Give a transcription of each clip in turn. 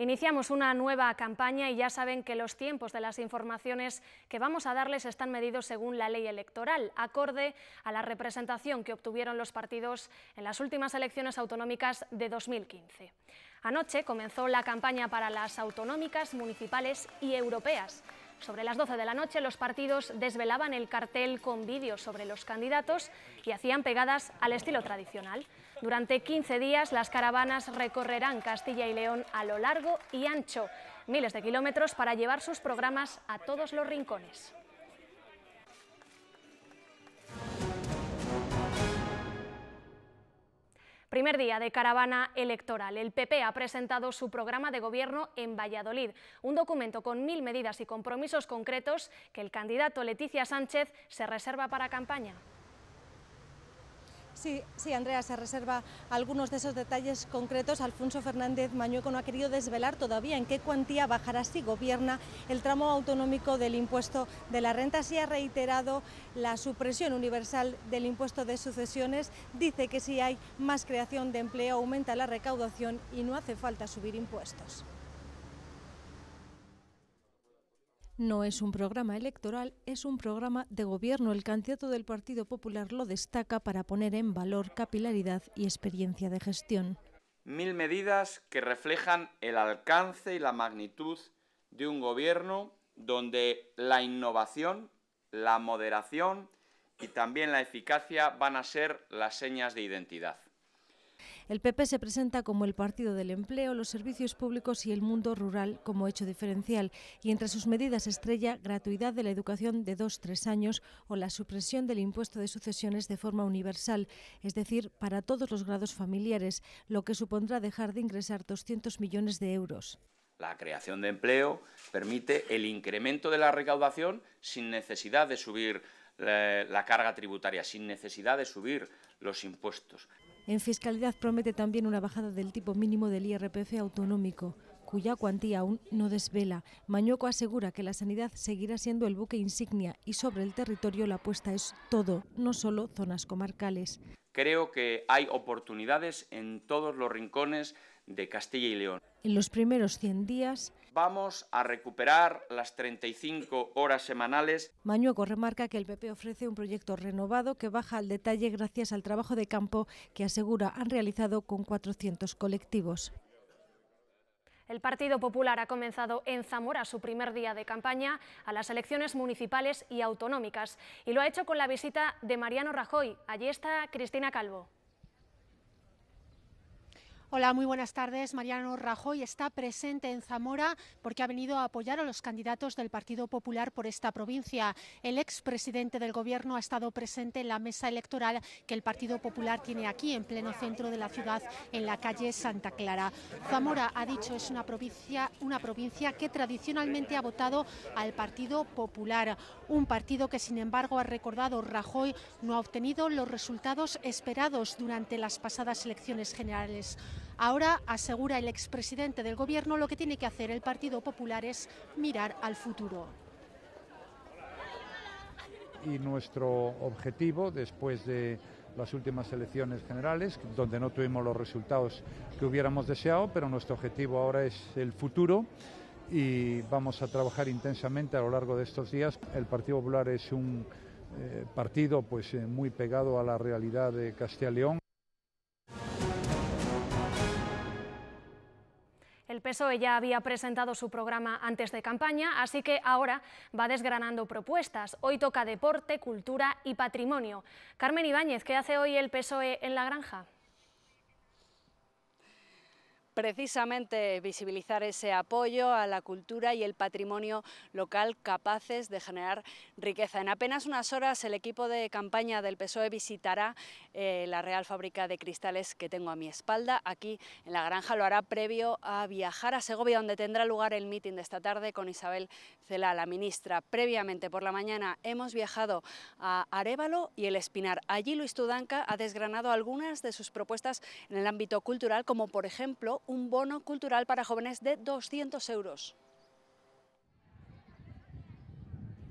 Iniciamos una nueva campaña y ya saben que los tiempos de las informaciones que vamos a darles están medidos según la ley electoral, acorde a la representación que obtuvieron los partidos en las últimas elecciones autonómicas de 2015. Anoche comenzó la campaña para las autonómicas, municipales y europeas. Sobre las 12 de la noche los partidos desvelaban el cartel con vídeos sobre los candidatos y hacían pegadas al estilo tradicional. Durante 15 días las caravanas recorrerán Castilla y León a lo largo y ancho, miles de kilómetros para llevar sus programas a todos los rincones. Primer día de caravana electoral. El PP ha presentado su programa de gobierno en Valladolid, un documento con mil medidas y compromisos concretos que el candidato Leticia Sánchez se reserva para campaña. Sí, sí, Andrea, se reserva algunos de esos detalles concretos. Alfonso Fernández Mañueco no ha querido desvelar todavía en qué cuantía bajará si gobierna el tramo autonómico del impuesto de la renta. Sí ha reiterado la supresión universal del impuesto de sucesiones. Dice que si hay más creación de empleo aumenta la recaudación y no hace falta subir impuestos. No es un programa electoral, es un programa de gobierno. El candidato del Partido Popular lo destaca para poner en valor capilaridad y experiencia de gestión. Mil medidas que reflejan el alcance y la magnitud de un gobierno donde la innovación, la moderación y también la eficacia van a ser las señas de identidad. El PP se presenta como el partido del empleo, los servicios públicos y el mundo rural como hecho diferencial. Y entre sus medidas estrella gratuidad de la educación de 2 tres años o la supresión del impuesto de sucesiones de forma universal, es decir, para todos los grados familiares, lo que supondrá dejar de ingresar 200 millones de euros. La creación de empleo permite el incremento de la recaudación sin necesidad de subir la, carga tributaria sin necesidad de subir los impuestos. En Fiscalidad promete también una bajada del tipo mínimo del IRPF autonómico, cuya cuantía aún no desvela. Mañoco asegura que la sanidad seguirá siendo el buque insignia y sobre el territorio la apuesta es todo, no solo zonas comarcales. Creo que hay oportunidades en todos los rincones de y León. En los primeros 100 días vamos a recuperar las 35 horas semanales. Mañueco remarca que el PP ofrece un proyecto renovado que baja al detalle gracias al trabajo de campo que asegura han realizado con 400 colectivos. El Partido Popular ha comenzado en Zamora su primer día de campaña a las elecciones municipales y autonómicas y lo ha hecho con la visita de Mariano Rajoy. Allí está Cristina Calvo. Hola, muy buenas tardes. Mariano Rajoy está presente en Zamora porque ha venido a apoyar a los candidatos del Partido Popular por esta provincia. El expresidente del Gobierno ha estado presente en la mesa electoral que el Partido Popular tiene aquí, en pleno centro de la ciudad, en la calle Santa Clara. Zamora, ha dicho, es una provincia, una provincia que tradicionalmente ha votado al Partido Popular. Un partido que, sin embargo, ha recordado Rajoy, no ha obtenido los resultados esperados durante las pasadas elecciones generales. Ahora, asegura el expresidente del Gobierno, lo que tiene que hacer el Partido Popular es mirar al futuro. Y nuestro objetivo, después de las últimas elecciones generales, donde no tuvimos los resultados que hubiéramos deseado, pero nuestro objetivo ahora es el futuro y vamos a trabajar intensamente a lo largo de estos días. El Partido Popular es un eh, partido pues eh, muy pegado a la realidad de Castilla y León. PSOE ya había presentado su programa antes de campaña, así que ahora va desgranando propuestas. Hoy toca deporte, cultura y patrimonio. Carmen Ibáñez, ¿qué hace hoy el PSOE en la granja? precisamente visibilizar ese apoyo a la cultura y el patrimonio local capaces de generar riqueza. En apenas unas horas el equipo de campaña del PSOE visitará eh, la Real Fábrica de Cristales que tengo a mi espalda. Aquí en la granja lo hará previo a viajar a Segovia donde tendrá lugar el mitin de esta tarde con Isabel Cela, la ministra. Previamente por la mañana hemos viajado a Arevalo y el Espinar. Allí Luis Tudanca ha desgranado algunas de sus propuestas en el ámbito cultural como por ejemplo un bono cultural para jóvenes de 200 euros.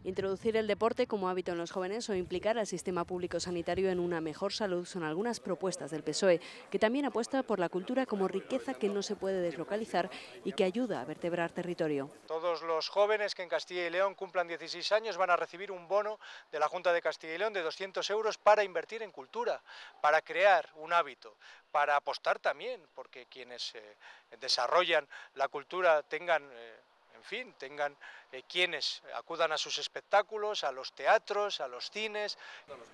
Introducir el deporte como hábito en los jóvenes o implicar al sistema público sanitario en una mejor salud son algunas propuestas del PSOE, que también apuesta por la cultura como riqueza que no se puede deslocalizar y que ayuda a vertebrar territorio. Todos los jóvenes que en Castilla y León cumplan 16 años van a recibir un bono de la Junta de Castilla y León de 200 euros para invertir en cultura, para crear un hábito, para apostar también porque quienes eh, desarrollan la cultura tengan... Eh, en fin, tengan eh, quienes acudan a sus espectáculos, a los teatros, a los cines.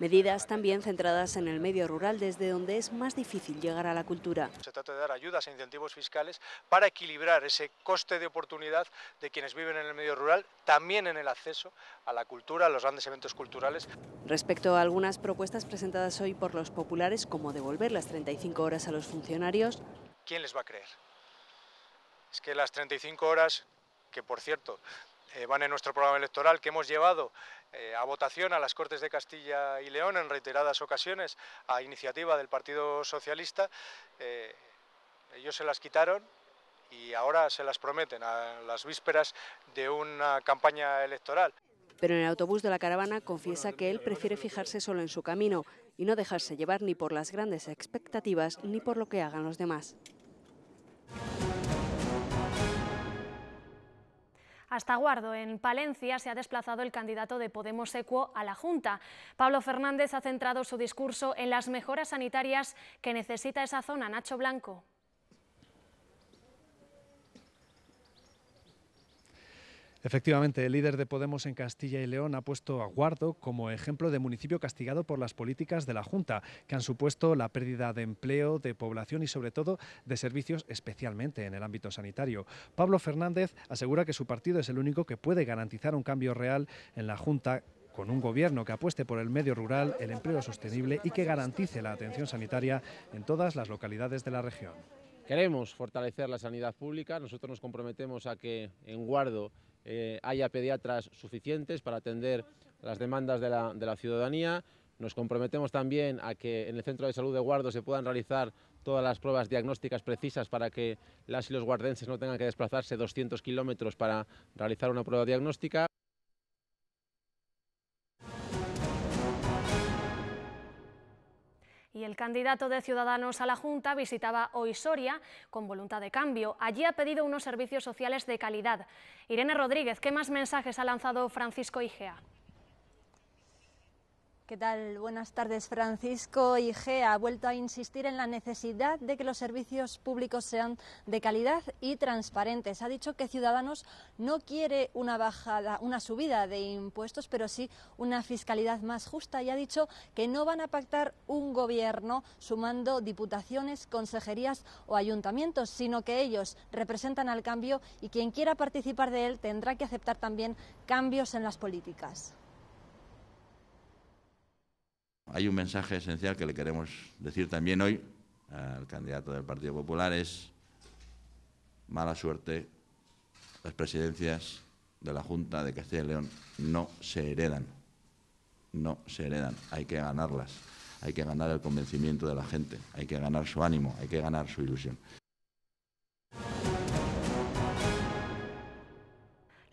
Medidas también centradas en el medio rural, desde donde es más difícil llegar a la cultura. Se trata de dar ayudas e incentivos fiscales para equilibrar ese coste de oportunidad de quienes viven en el medio rural, también en el acceso a la cultura, a los grandes eventos culturales. Respecto a algunas propuestas presentadas hoy por los populares, como devolver las 35 horas a los funcionarios, ¿quién les va a creer? Es que las 35 horas que por cierto eh, van en nuestro programa electoral que hemos llevado eh, a votación a las Cortes de Castilla y León en reiteradas ocasiones a iniciativa del Partido Socialista. Eh, ellos se las quitaron y ahora se las prometen a las vísperas de una campaña electoral. Pero en el autobús de la caravana confiesa que él prefiere fijarse solo en su camino y no dejarse llevar ni por las grandes expectativas ni por lo que hagan los demás. Hasta Guardo, en Palencia, se ha desplazado el candidato de Podemos Equo a la Junta. Pablo Fernández ha centrado su discurso en las mejoras sanitarias que necesita esa zona. Nacho Blanco. Efectivamente, el líder de Podemos en Castilla y León ha puesto a Guardo como ejemplo de municipio castigado por las políticas de la Junta, que han supuesto la pérdida de empleo, de población y sobre todo de servicios, especialmente en el ámbito sanitario. Pablo Fernández asegura que su partido es el único que puede garantizar un cambio real en la Junta con un gobierno que apueste por el medio rural, el empleo sostenible y que garantice la atención sanitaria en todas las localidades de la región. Queremos fortalecer la sanidad pública, nosotros nos comprometemos a que en Guardo eh, haya pediatras suficientes para atender las demandas de la, de la ciudadanía. Nos comprometemos también a que en el Centro de Salud de Guardo se puedan realizar todas las pruebas diagnósticas precisas para que las y los guardenses no tengan que desplazarse 200 kilómetros para realizar una prueba diagnóstica. Y el candidato de Ciudadanos a la Junta visitaba hoy Soria con voluntad de cambio. Allí ha pedido unos servicios sociales de calidad. Irene Rodríguez, ¿qué más mensajes ha lanzado Francisco Igea? ¿Qué tal? Buenas tardes, Francisco Igea ha vuelto a insistir en la necesidad de que los servicios públicos sean de calidad y transparentes. Ha dicho que Ciudadanos no quiere una bajada, una subida de impuestos, pero sí una fiscalidad más justa y ha dicho que no van a pactar un gobierno sumando diputaciones, consejerías o ayuntamientos, sino que ellos representan al cambio y quien quiera participar de él tendrá que aceptar también cambios en las políticas hay un mensaje esencial que le queremos decir también hoy al candidato del Partido Popular, es mala suerte, las presidencias de la Junta de Castilla y León no se heredan, no se heredan, hay que ganarlas, hay que ganar el convencimiento de la gente, hay que ganar su ánimo, hay que ganar su ilusión.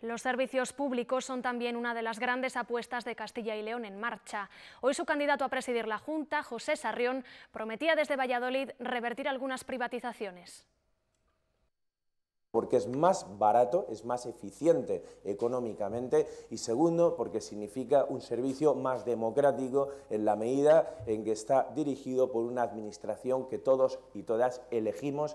Los servicios públicos son también una de las grandes apuestas de Castilla y León en marcha. Hoy su candidato a presidir la Junta, José Sarrión, prometía desde Valladolid revertir algunas privatizaciones. Porque es más barato, es más eficiente económicamente y segundo, porque significa un servicio más democrático en la medida en que está dirigido por una administración que todos y todas elegimos